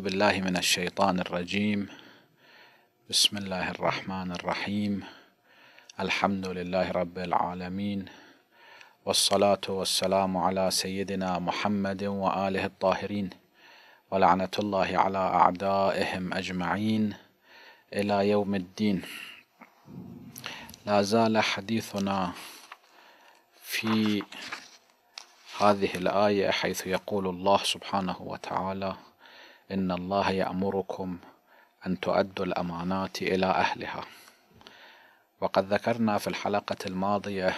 بالله من الشيطان الرجيم بسم الله الرحمن الرحيم الحمد لله رب العالمين والصلاة والسلام على سيدنا محمد وآله الطاهرين ولعنة الله على أعدائهم أجمعين إلى يوم الدين لا زال حديثنا في هذه الآية حيث يقول الله سبحانه وتعالى إن الله يأمركم أن تؤدوا الأمانات إلى أهلها وقد ذكرنا في الحلقة الماضية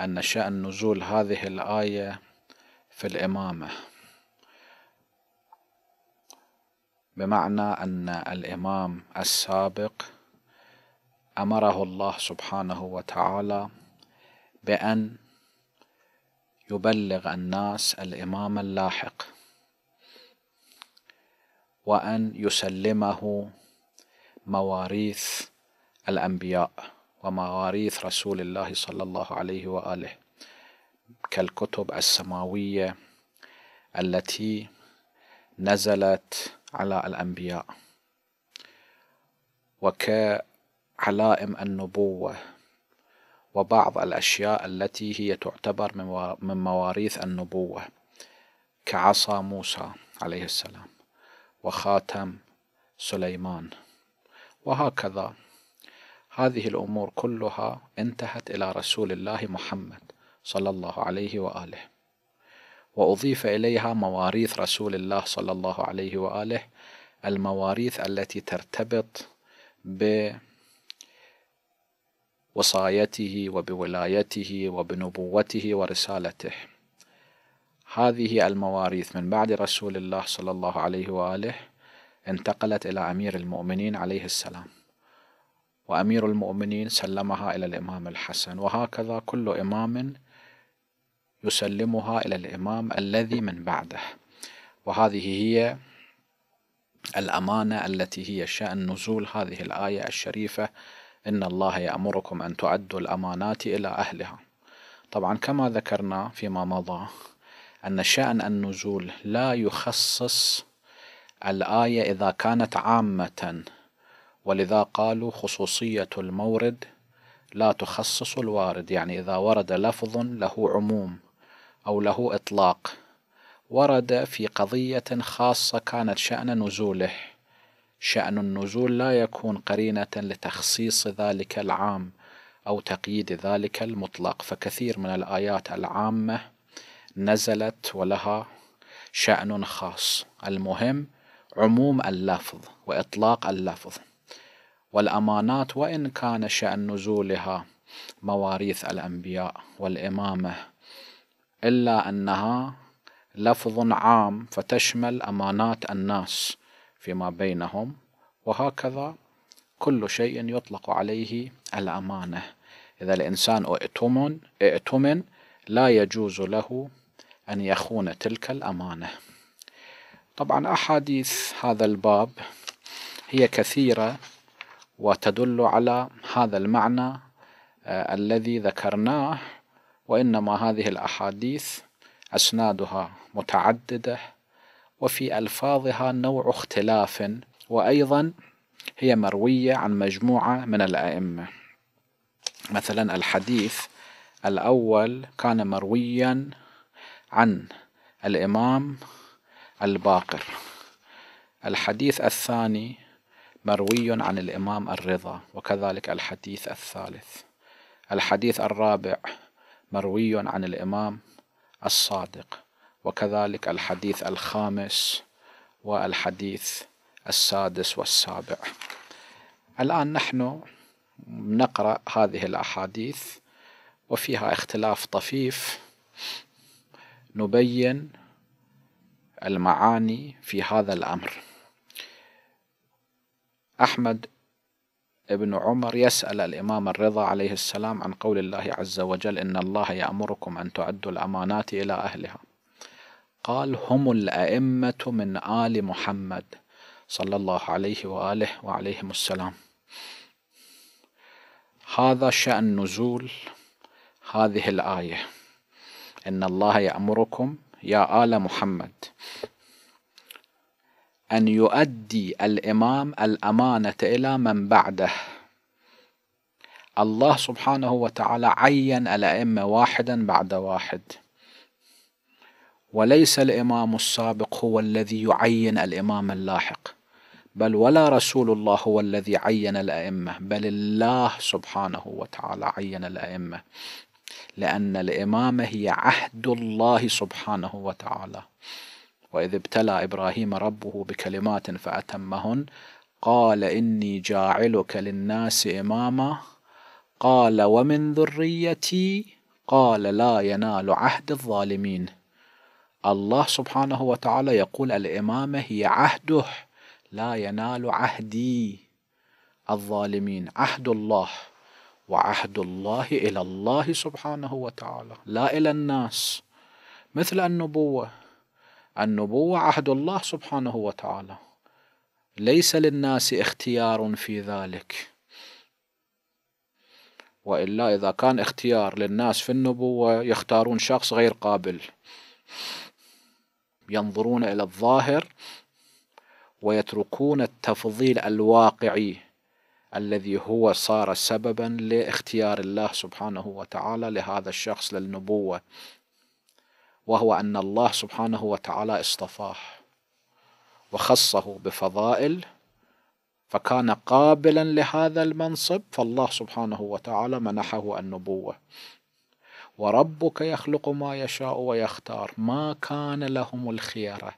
أن شأن نزول هذه الآية في الإمامة بمعنى أن الإمام السابق أمره الله سبحانه وتعالى بأن يبلغ الناس الإمام اللاحق وأن يسلمه مواريث الأنبياء ومواريث رسول الله صلى الله عليه وآله كالكتب السماوية التي نزلت على الأنبياء وكعلائم النبوة وبعض الأشياء التي هي تعتبر من مواريث النبوة كعصا موسى عليه السلام وخاتم سليمان وهكذا هذه الأمور كلها انتهت إلى رسول الله محمد صلى الله عليه وآله وأضيف إليها مواريث رسول الله صلى الله عليه وآله المواريث التي ترتبط بوصايته وبولايته وبنبوته ورسالته هذه المواريث من بعد رسول الله صلى الله عليه وآله انتقلت إلى أمير المؤمنين عليه السلام وأمير المؤمنين سلمها إلى الإمام الحسن وهكذا كل إمام يسلمها إلى الإمام الذي من بعده وهذه هي الأمانة التي هي شأن نزول هذه الآية الشريفة إن الله يأمركم أن تؤدوا الأمانات إلى أهلها طبعا كما ذكرنا فيما مضى أن شأن النزول لا يخصص الآية إذا كانت عامة ولذا قالوا خصوصية المورد لا تخصص الوارد يعني إذا ورد لفظ له عموم أو له إطلاق ورد في قضية خاصة كانت شأن نزوله شأن النزول لا يكون قرينة لتخصيص ذلك العام أو تقييد ذلك المطلق فكثير من الآيات العامة نزلت ولها شأن خاص المهم عموم اللفظ وإطلاق اللفظ والأمانات وإن كان شأن نزولها مواريث الأنبياء والإمامة إلا أنها لفظ عام فتشمل أمانات الناس فيما بينهم وهكذا كل شيء يطلق عليه الأمانة إذا الإنسان ائتمن ائتمن لا يجوز له أن يخون تلك الأمانة طبعا أحاديث هذا الباب هي كثيرة وتدل على هذا المعنى آه، الذي ذكرناه وإنما هذه الأحاديث أسنادها متعددة وفي ألفاظها نوع اختلاف وأيضا هي مروية عن مجموعة من الأئمة مثلا الحديث الأول كان مرويا عن الإمام الباقر الحديث الثاني مروي عن الإمام الرضا وكذلك الحديث الثالث الحديث الرابع مروي عن الإمام الصادق وكذلك الحديث الخامس والحديث السادس والسابع الآن نحن نقرأ هذه الأحاديث وفيها اختلاف طفيف نبين المعاني في هذا الأمر أحمد ابن عمر يسأل الإمام الرضا عليه السلام عن قول الله عز وجل إن الله يأمركم أن تعدوا الأمانات إلى أهلها قال هم الأئمة من آل محمد صلى الله عليه وآله وعليهم السلام هذا شأن نزول هذه الآية إن الله يأمركم يا آل محمد أن يؤدي الإمام الأمانة إلى من بعده الله سبحانه وتعالى عين الأئمة واحدا بعد واحد وليس الإمام السابق هو الذي يعين الإمام اللاحق بل ولا رسول الله هو الذي عين الأئمة بل الله سبحانه وتعالى عين الأئمة لأن الإمامة هي عهد الله سبحانه وتعالى وإذ ابتلى إبراهيم ربه بكلمات فأتمهن قال إني جاعلك للناس إماما قال ومن ذريتي قال لا ينال عهد الظالمين الله سبحانه وتعالى يقول الإمامة هي عهده لا ينال عهدي الظالمين عهد الله وعهد الله إلى الله سبحانه وتعالى لا إلى الناس مثل النبوة النبوة عهد الله سبحانه وتعالى ليس للناس اختيار في ذلك وإلا إذا كان اختيار للناس في النبوة يختارون شخص غير قابل ينظرون إلى الظاهر ويتركون التفضيل الواقعي الذي هو صار سببا لاختيار الله سبحانه وتعالى لهذا الشخص للنبوة وهو أن الله سبحانه وتعالى اصطفاه وخصه بفضائل فكان قابلا لهذا المنصب فالله سبحانه وتعالى منحه النبوة وربك يخلق ما يشاء ويختار ما كان لهم الخيره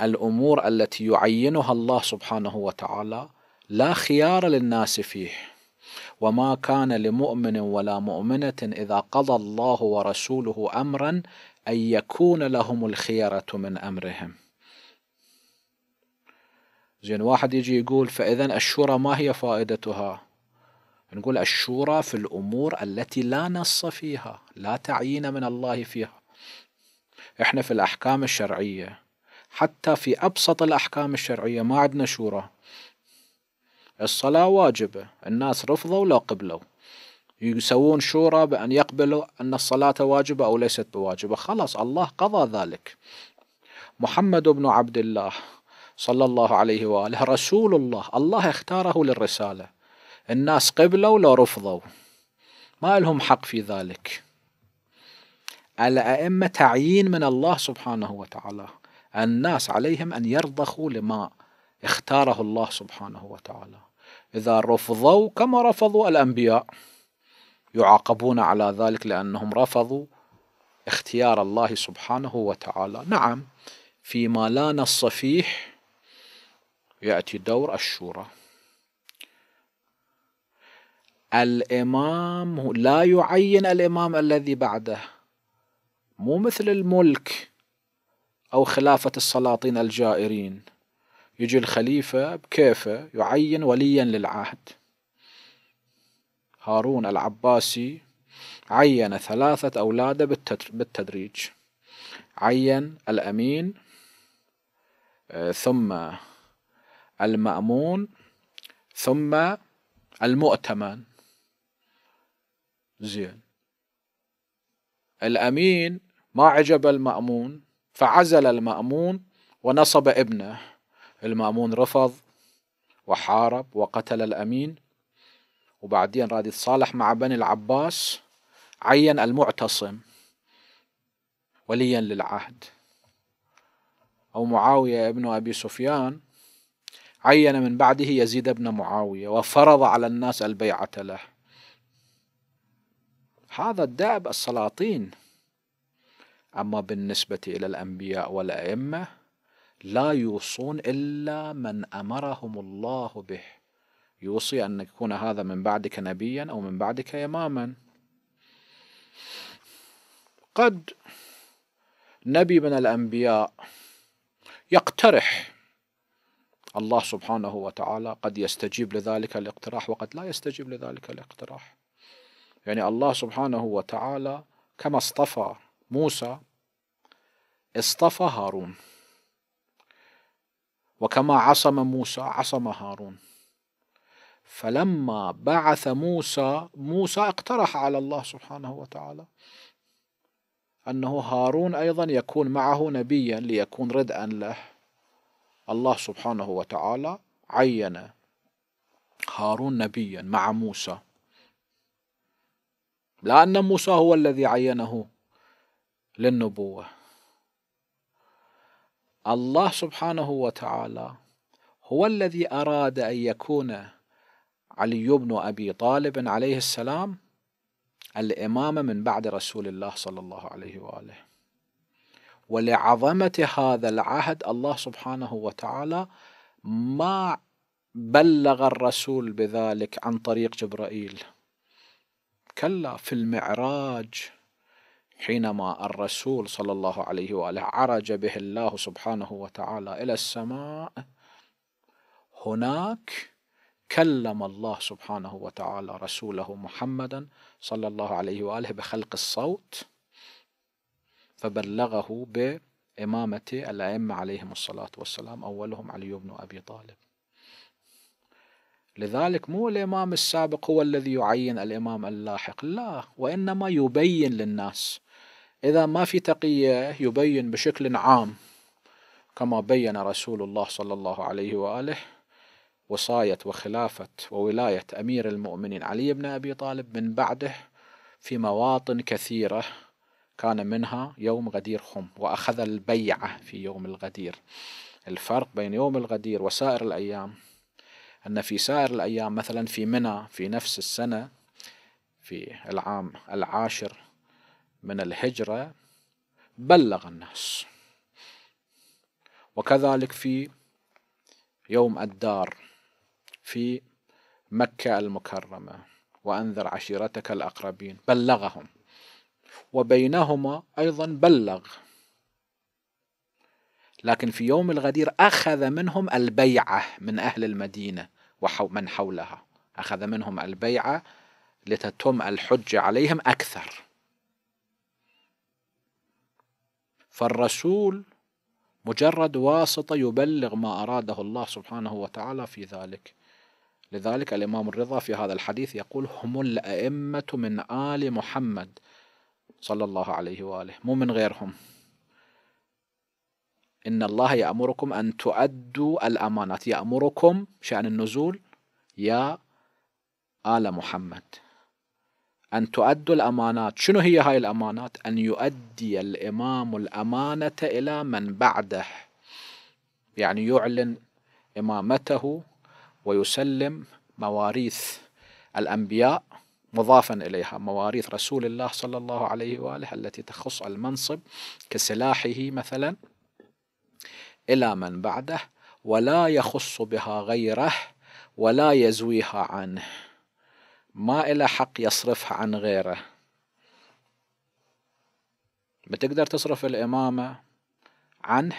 الامور التي يعينها الله سبحانه وتعالى لا خيار للناس فيه وما كان لمؤمن ولا مؤمنه اذا قضى الله ورسوله امرا ان يكون لهم الخيره من امرهم زين واحد يجي يقول فاذا الشورى ما هي فائدتها نقول الشورى في الامور التي لا نص فيها لا تعيين من الله فيها احنا في الاحكام الشرعيه حتى في أبسط الأحكام الشرعية ما عندنا شورى الصلاة واجبة الناس رفضوا لا قبلوا يسوون شورى بأن يقبلوا أن الصلاة واجبة أو ليست بواجبة خلاص الله قضى ذلك محمد بن عبد الله صلى الله عليه وآله رسول الله الله اختاره للرسالة الناس قبلوا لو رفضوا ما لهم حق في ذلك الأئمة تعيين من الله سبحانه وتعالى الناس عليهم أن يرضخوا لما اختاره الله سبحانه وتعالى إذا رفضوا كما رفضوا الأنبياء يعاقبون على ذلك لأنهم رفضوا اختيار الله سبحانه وتعالى نعم فيما لا نص فيه يأتي دور الشورى الإمام لا يعين الإمام الذي بعده مو مثل الملك أو خلافة السلاطين الجائرين يجي الخليفة بكيفه يعين وليا للعهد هارون العباسي عين ثلاثة أولاده بالتدريج عين الأمين آه، ثم المأمون ثم المؤتمن زين الأمين ما عجب المأمون فعزل المأمون ونصب ابنه المأمون رفض وحارب وقتل الأمين وبعدين راد يتصالح مع بني العباس عين المعتصم وليا للعهد أو معاوية ابن أبي سفيان عين من بعده يزيد بن معاوية وفرض على الناس البيعة له هذا الدأب السلاطين أما بالنسبة إلى الأنبياء والأئمة لا يوصون إلا من أمرهم الله به يوصي أن يكون هذا من بعدك نبيا أو من بعدك إماما قد نبي من الأنبياء يقترح الله سبحانه وتعالى قد يستجيب لذلك الاقتراح وقد لا يستجيب لذلك الاقتراح يعني الله سبحانه وتعالى كما اصطفى موسى اصطفى هارون وكما عصم موسى عصم هارون فلما بعث موسى موسى اقترح على الله سبحانه وتعالى أنه هارون أيضا يكون معه نبيا ليكون ردءا له الله سبحانه وتعالى عين هارون نبيا مع موسى لا أن موسى هو الذي عينه للنبوة الله سبحانه وتعالى هو الذي أراد أن يكون علي بن أبي طالب عليه السلام الإمام من بعد رسول الله صلى الله عليه وآله ولعظمة هذا العهد الله سبحانه وتعالى ما بلغ الرسول بذلك عن طريق جبرائيل كلا في المعراج حينما الرسول صلى الله عليه وآله عرج به الله سبحانه وتعالى إلى السماء هناك كلم الله سبحانه وتعالى رسوله محمدا صلى الله عليه وآله بخلق الصوت فبلغه بإمامة الأئمة عليهم الصلاة والسلام أولهم علي بن أبي طالب لذلك مو الإمام السابق هو الذي يعين الإمام اللاحق لا وإنما يبين للناس إذا ما في تقية يبين بشكل عام كما بين رسول الله صلى الله عليه وآله وصاية وخلافة وولاية أمير المؤمنين علي بن أبي طالب من بعده في مواطن كثيرة كان منها يوم غدير خم وأخذ البيعة في يوم الغدير الفرق بين يوم الغدير وسائر الأيام أن في سائر الأيام مثلا في منى في نفس السنة في العام العاشر من الهجرة بلغ الناس وكذلك في يوم الدار في مكة المكرمة وأنذر عشيرتك الأقربين بلغهم وبينهما أيضا بلغ لكن في يوم الغدير أخذ منهم البيعة من أهل المدينة ومن حولها أخذ منهم البيعة لتتم الحج عليهم أكثر فالرسول مجرد واسطة يبلغ ما أراده الله سبحانه وتعالى في ذلك لذلك الإمام الرضا في هذا الحديث يقول هم الأئمة من آل محمد صلى الله عليه وآله مو من غيرهم إن الله يأمركم أن تؤدوا الأمانات يأمركم شأن النزول يا آل محمد أن تؤدوا الأمانات شنو هي هاي الأمانات أن يؤدي الإمام الأمانة إلى من بعده يعني يعلن إمامته ويسلم مواريث الأنبياء مضافا إليها مواريث رسول الله صلى الله عليه وآله التي تخص المنصب كسلاحه مثلا إلى من بعده ولا يخص بها غيره ولا يزويها عنه ما إله حق يصرفها عن غيره بتقدر تصرف الإمامة عنه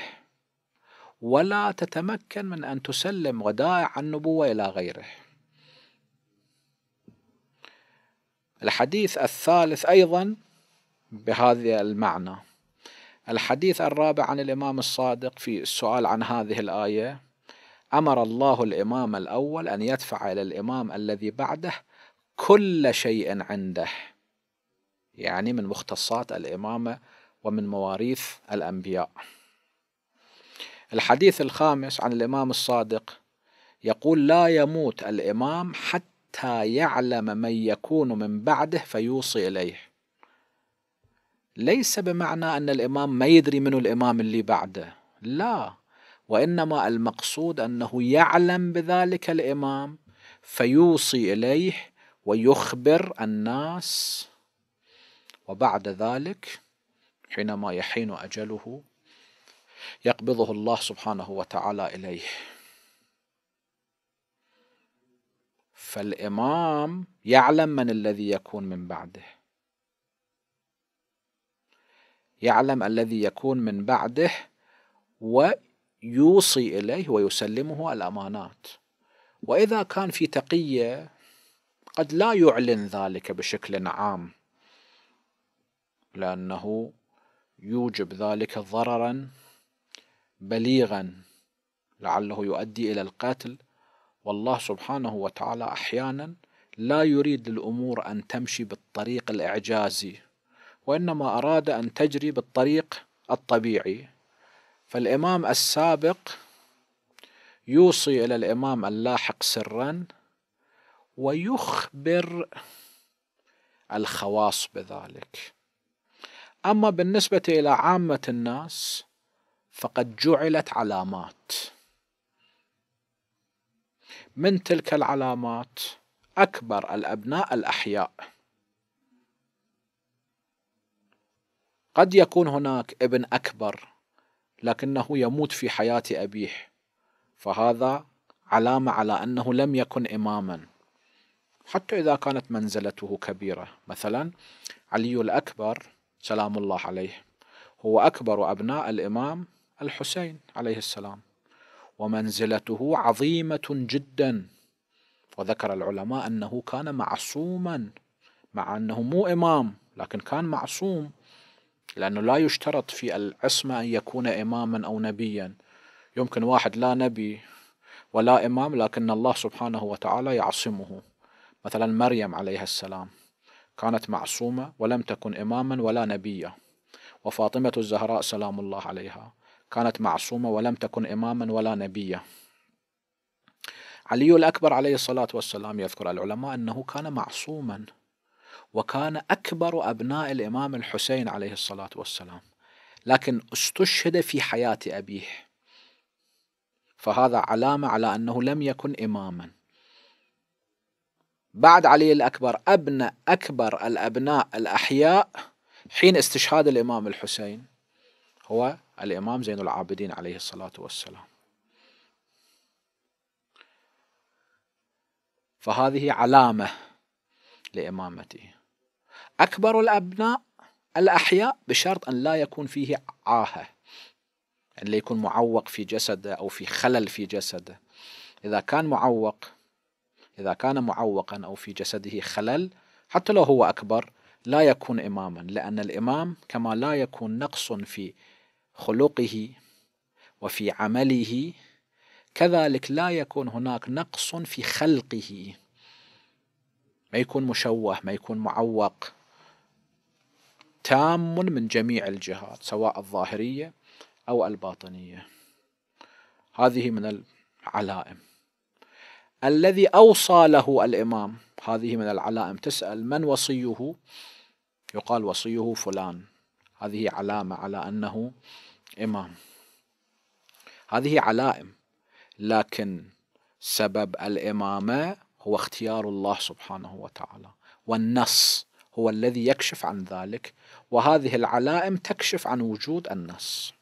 ولا تتمكن من أن تسلم ودائع النبوة إلى غيره الحديث الثالث أيضا بهذا المعنى الحديث الرابع عن الإمام الصادق في السؤال عن هذه الآية أمر الله الإمام الأول أن يدفع إلى الإمام الذي بعده كل شيء عنده يعني من مختصات الإمامة ومن مواريث الأنبياء الحديث الخامس عن الإمام الصادق يقول لا يموت الإمام حتى يعلم من يكون من بعده فيوصي إليه ليس بمعنى أن الإمام ما يدري من الإمام اللي بعده لا وإنما المقصود أنه يعلم بذلك الإمام فيوصي إليه ويخبر الناس وبعد ذلك حينما يحين أجله يقبضه الله سبحانه وتعالى إليه فالإمام يعلم من الذي يكون من بعده يعلم الذي يكون من بعده ويوصي إليه ويسلمه الأمانات وإذا كان في تقية قد لا يعلن ذلك بشكل عام لأنه يوجب ذلك ضررا بليغا لعله يؤدي إلى القتل والله سبحانه وتعالى أحيانا لا يريد الأمور أن تمشي بالطريق الإعجازي وإنما أراد أن تجري بالطريق الطبيعي فالإمام السابق يوصي إلى الإمام اللاحق سرا ويخبر الخواص بذلك أما بالنسبة إلى عامة الناس فقد جعلت علامات من تلك العلامات أكبر الأبناء الأحياء قد يكون هناك ابن أكبر لكنه يموت في حياة أبيه فهذا علامة على أنه لم يكن إماما حتى إذا كانت منزلته كبيرة مثلا علي الأكبر سلام الله عليه هو أكبر أبناء الإمام الحسين عليه السلام ومنزلته عظيمة جدا وذكر العلماء أنه كان معصوما مع أنه مو إمام لكن كان معصوم لأنه لا يشترط في العصمة أن يكون إماما أو نبيا يمكن واحد لا نبي ولا إمام لكن الله سبحانه وتعالى يعصمه مثلا مريم عليها السلام كانت معصومة ولم تكن إماما ولا نبيا وفاطمة الزهراء سلام الله عليها كانت معصومة ولم تكن إماما ولا نبيا علي الأكبر عليه الصلاة والسلام يذكر العلماء أنه كان معصوما وكان أكبر أبناء الإمام الحسين عليه الصلاة والسلام لكن استشهد في حياة أبيه فهذا علامة على أنه لم يكن إماماً بعد علي الأكبر أبنى أكبر الأبناء الأحياء حين استشهاد الإمام الحسين هو الإمام زين العابدين عليه الصلاة والسلام فهذه علامة لإمامته أكبر الأبناء الأحياء بشرط أن لا يكون فيه عاهة أن لا يكون معوق في جسده أو في خلل في جسده إذا كان معوق إذا كان معوقا أو في جسده خلل حتى لو هو أكبر لا يكون إماما لأن الإمام كما لا يكون نقص في خلقه وفي عمله كذلك لا يكون هناك نقص في خلقه ما يكون مشوه ما يكون معوق تام من جميع الجهات سواء الظاهرية أو الباطنية هذه من العلائم الذي أوصى له الإمام هذه من العلائم تسأل من وصيه يقال وصيه فلان هذه علامة على أنه إمام هذه علائم لكن سبب الإمامة هو اختيار الله سبحانه وتعالى والنص هو الذي يكشف عن ذلك وهذه العلائم تكشف عن وجود النص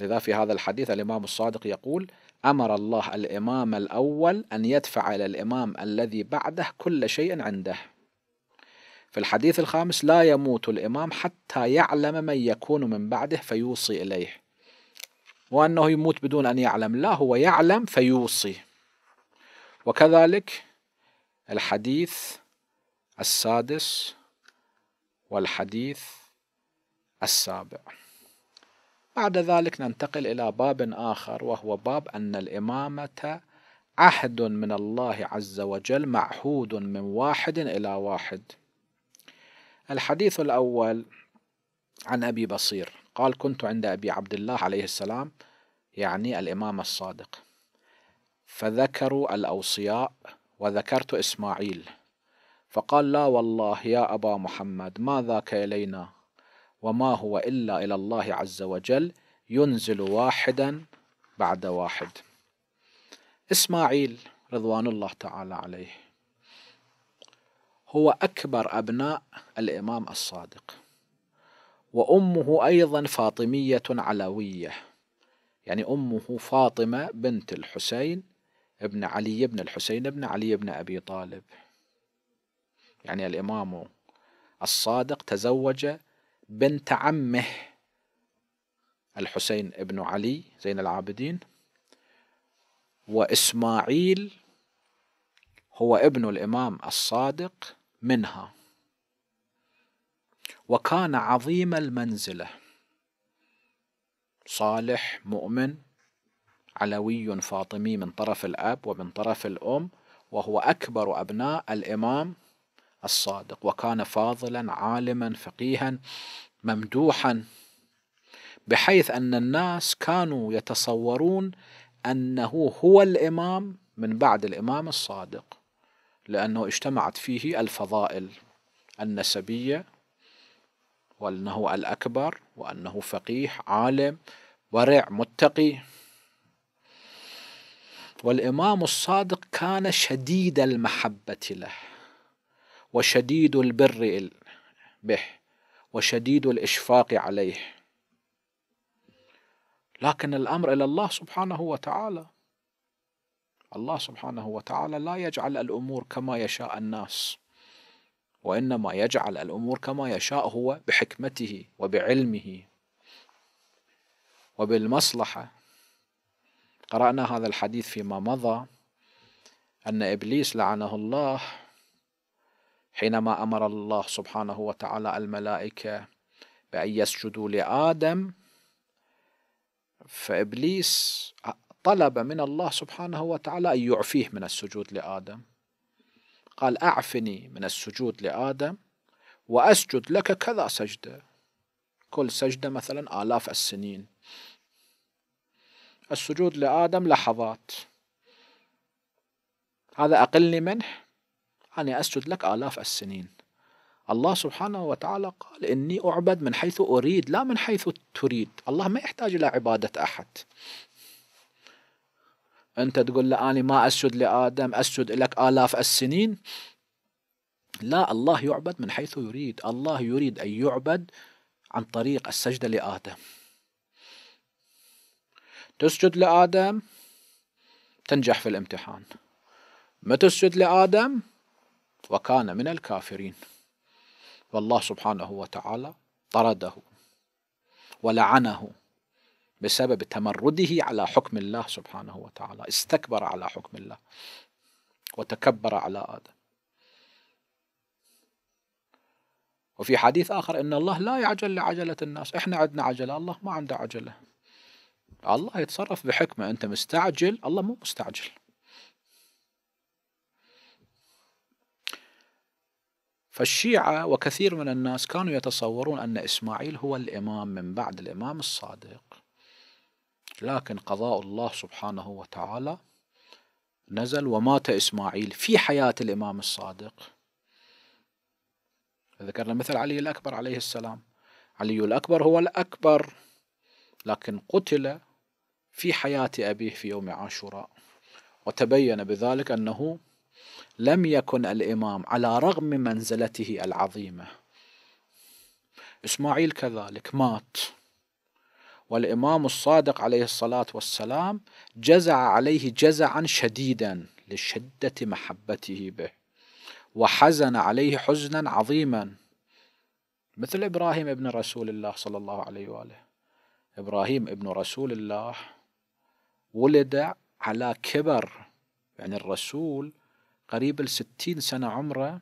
لذا في هذا الحديث الإمام الصادق يقول أمر الله الإمام الأول أن يدفع إلى الإمام الذي بعده كل شيء عنده في الحديث الخامس لا يموت الإمام حتى يعلم من يكون من بعده فيوصي إليه وأنه يموت بدون أن يعلم لا هو يعلم فيوصي وكذلك الحديث السادس والحديث السابع بعد ذلك ننتقل إلى باب آخر وهو باب أن الإمامة عهد من الله عز وجل معهود من واحد إلى واحد الحديث الأول عن أبي بصير قال كنت عند أبي عبد الله عليه السلام يعني الإمام الصادق فذكروا الأوصياء وذكرت إسماعيل فقال لا والله يا أبا محمد ما ذاك إلينا وما هو إلا إلى الله عز وجل ينزل واحدا بعد واحد إسماعيل رضوان الله تعالى عليه هو أكبر أبناء الإمام الصادق وأمه أيضا فاطمية علوية يعني أمه فاطمة بنت الحسين ابن علي بن الحسين بن علي بن أبي طالب يعني الإمام الصادق تزوج بنت عمه الحسين ابن علي زين العابدين وإسماعيل هو ابن الإمام الصادق منها وكان عظيم المنزلة صالح مؤمن علوي فاطمي من طرف الأب ومن طرف الأم وهو أكبر أبناء الإمام الصادق وكان فاضلا عالما فقيها ممدوحا بحيث ان الناس كانوا يتصورون انه هو الامام من بعد الامام الصادق لانه اجتمعت فيه الفضائل النسبيه وانه الاكبر وانه فقيه عالم ورع متقي والامام الصادق كان شديد المحبه له وشديد البر به وشديد الإشفاق عليه لكن الأمر إلى الله سبحانه وتعالى الله سبحانه وتعالى لا يجعل الأمور كما يشاء الناس وإنما يجعل الأمور كما يشاء هو بحكمته وبعلمه وبالمصلحة قرأنا هذا الحديث فيما مضى أن إبليس لعنه الله حينما أمر الله سبحانه وتعالى الملائكة بأن يسجدوا لآدم فإبليس طلب من الله سبحانه وتعالى أن يعفيه من السجود لآدم قال أعفني من السجود لآدم وأسجد لك كذا سجدة كل سجدة مثلا آلاف السنين السجود لآدم لحظات هذا أقل منه أنا أسجد لك آلاف السنين الله سبحانه وتعالى قال إني أعبد من حيث أريد لا من حيث تريد الله ما يحتاج إلى عبادة أحد أنت تقول له أنا ما أسجد لآدم أسجد لك آلاف السنين لا الله يعبد من حيث يريد الله يريد أن يعبد عن طريق السجدة لآدم تسجد لآدم تنجح في الامتحان ما تسجد لآدم وكان من الكافرين والله سبحانه وتعالى طرده ولعنه بسبب تمرده على حكم الله سبحانه وتعالى استكبر على حكم الله وتكبر على آدم وفي حديث آخر إن الله لا يعجل لعجلة الناس إحنا عندنا عجلة الله ما عنده عجلة الله يتصرف بحكمة أنت مستعجل الله مو مستعجل فالشيعة وكثير من الناس كانوا يتصورون أن إسماعيل هو الإمام من بعد الإمام الصادق لكن قضاء الله سبحانه وتعالى نزل ومات إسماعيل في حياة الإمام الصادق ذكرنا مثل علي الأكبر عليه السلام علي الأكبر هو الأكبر لكن قتل في حياة أبيه في يوم عاشوراء وتبين بذلك أنه لم يكن الإمام على رغم منزلته العظيمة إسماعيل كذلك مات والإمام الصادق عليه الصلاة والسلام جزع عليه جزعا شديدا لشدة محبته به وحزن عليه حزنا عظيما مثل إبراهيم ابن رسول الله صلى الله عليه وآله إبراهيم ابن رسول الله ولد على كبر يعني الرسول قريب الستين سنة عمره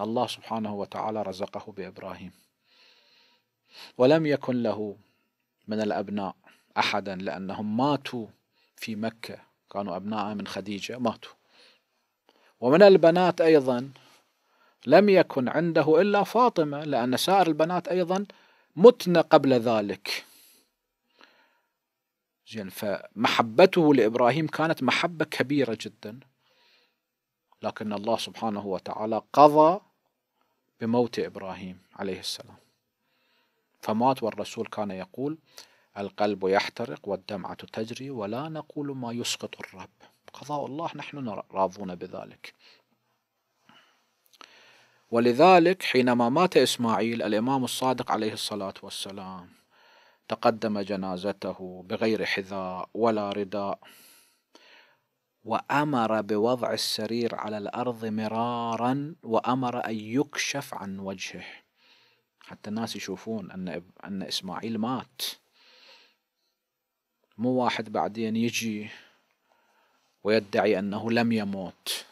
الله سبحانه وتعالى رزقه بإبراهيم ولم يكن له من الأبناء أحدا لأنهم ماتوا في مكة كانوا أبناء من خديجة ماتوا ومن البنات أيضا لم يكن عنده إلا فاطمة لأن سائر البنات أيضا متن قبل ذلك زين فمحبته لإبراهيم كانت محبة كبيرة جدا لكن الله سبحانه وتعالى قضى بموت إبراهيم عليه السلام فمات والرسول كان يقول القلب يحترق والدمعة تجري ولا نقول ما يسقط الرب قضاء الله نحن راضون بذلك ولذلك حينما مات إسماعيل الإمام الصادق عليه الصلاة والسلام تقدم جنازته بغير حذاء ولا رداء وامر بوضع السرير على الارض مرارا وامر ان يكشف عن وجهه حتى الناس يشوفون ان ان اسماعيل مات مو واحد بعدين يجي ويدعي انه لم يموت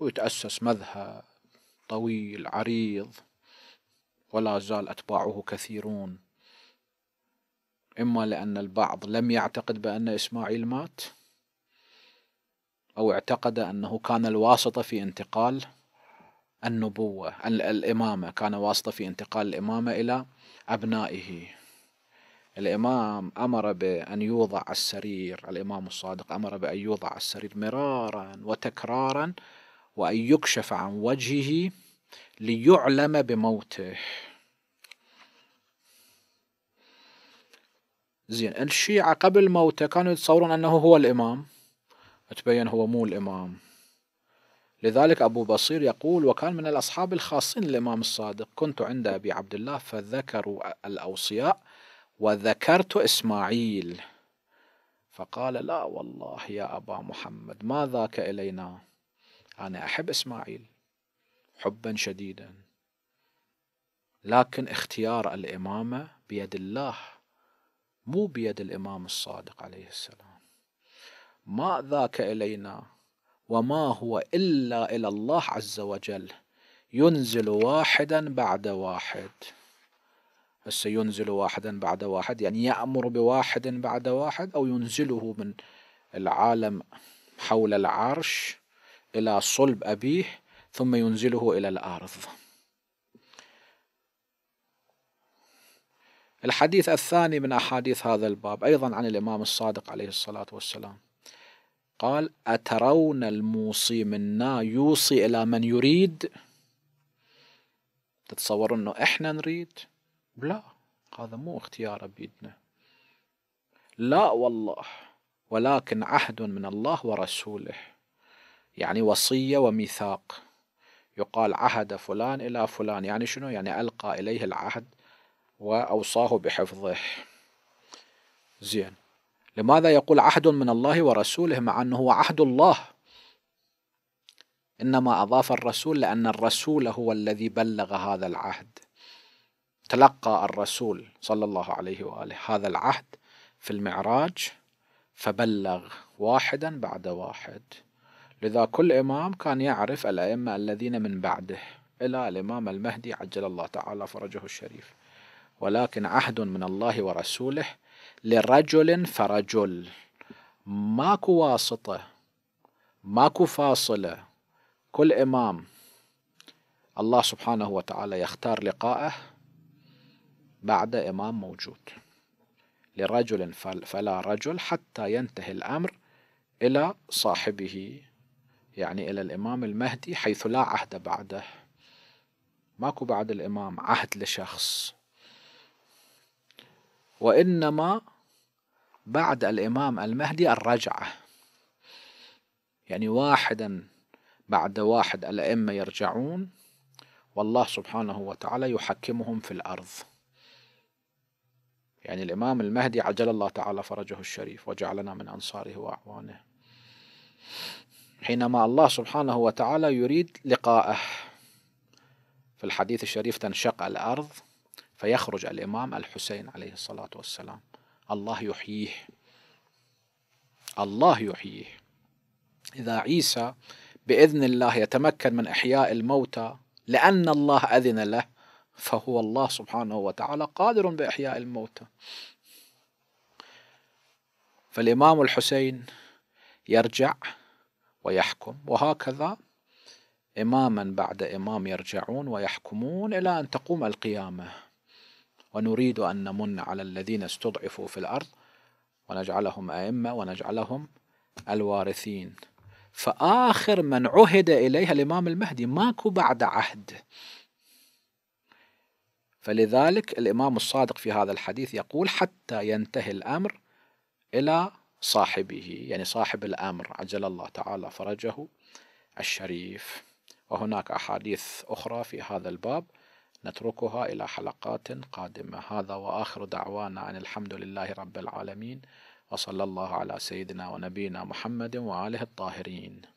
ويتاسس مذهب طويل عريض ولا زال اتباعه كثيرون اما لان البعض لم يعتقد بان اسماعيل مات أو اعتقد أنه كان الواسطة في انتقال النبوة الإمامة كان واسطة في انتقال الإمامة إلى أبنائه الإمام أمر بأن يوضع على السرير الإمام الصادق أمر بأن يوضع على السرير مرارا وتكرارا وأن يكشف عن وجهه ليعلم بموته زين الشيعة قبل موته كانوا يتصورون أنه هو الإمام تبين هو مو الإمام لذلك أبو بصير يقول وكان من الأصحاب الخاصين الإمام الصادق كنت عند أبي عبد الله فذكروا الأوصياء وذكرت إسماعيل فقال لا والله يا أبا محمد ما ذاك إلينا أنا أحب إسماعيل حبا شديدا لكن اختيار الإمامة بيد الله مو بيد الإمام الصادق عليه السلام ما ذاك إلينا وما هو إلا إلى الله عز وجل ينزل واحدا بعد واحد بس ينزل واحدا بعد واحد يعني يأمر بواحد بعد واحد أو ينزله من العالم حول العرش إلى صلب أبيه ثم ينزله إلى الأرض الحديث الثاني من أحاديث هذا الباب أيضا عن الإمام الصادق عليه الصلاة والسلام قال أترون الموصي منا يوصي إلى من يريد تتصور أنه إحنا نريد لا هذا مو اختيار بيدنا لا والله ولكن عهد من الله ورسوله يعني وصية وميثاق يقال عهد فلان إلى فلان يعني شنو يعني ألقى إليه العهد وأوصاه بحفظه زين لماذا يقول عهد من الله ورسوله مع أنه هو عهد الله إنما أضاف الرسول لأن الرسول هو الذي بلغ هذا العهد تلقى الرسول صلى الله عليه وآله هذا العهد في المعراج فبلغ واحدا بعد واحد لذا كل إمام كان يعرف الأئمة الذين من بعده إلى الإمام المهدي عجل الله تعالى فرجه الشريف ولكن عهد من الله ورسوله لرجل فرجل ماكو واسطة ماكو فاصلة كل إمام الله سبحانه وتعالى يختار لقائه بعد إمام موجود لرجل فلا رجل حتى ينتهي الأمر إلى صاحبه يعني إلى الإمام المهدي حيث لا عهد بعده ماكو بعد الإمام عهد لشخص وإنما بعد الإمام المهدي الرجعة يعني واحدا بعد واحد الأئمة يرجعون والله سبحانه وتعالى يحكمهم في الأرض يعني الإمام المهدي عجل الله تعالى فرجه الشريف وجعلنا من أنصاره وأعوانه حينما الله سبحانه وتعالى يريد لقاءه في الحديث الشريف تنشق الأرض فيخرج الإمام الحسين عليه الصلاة والسلام الله يحييه الله يحييه إذا عيسى بإذن الله يتمكن من إحياء الموتى لأن الله أذن له فهو الله سبحانه وتعالى قادر بإحياء الموتى فالإمام الحسين يرجع ويحكم وهكذا إماما بعد إمام يرجعون ويحكمون إلى أن تقوم القيامة ونريد أن نمن على الذين استضعفوا في الأرض ونجعلهم أئمة ونجعلهم الوارثين فآخر من عهد إليها الإمام المهدي ماكو بعد عهد فلذلك الإمام الصادق في هذا الحديث يقول حتى ينتهي الأمر إلى صاحبه يعني صاحب الأمر عجل الله تعالى فرجه الشريف وهناك أحاديث أخرى في هذا الباب نتركها إلى حلقات قادمة هذا وآخر دعوانا أن الحمد لله رب العالمين وصلى الله على سيدنا ونبينا محمد وآله الطاهرين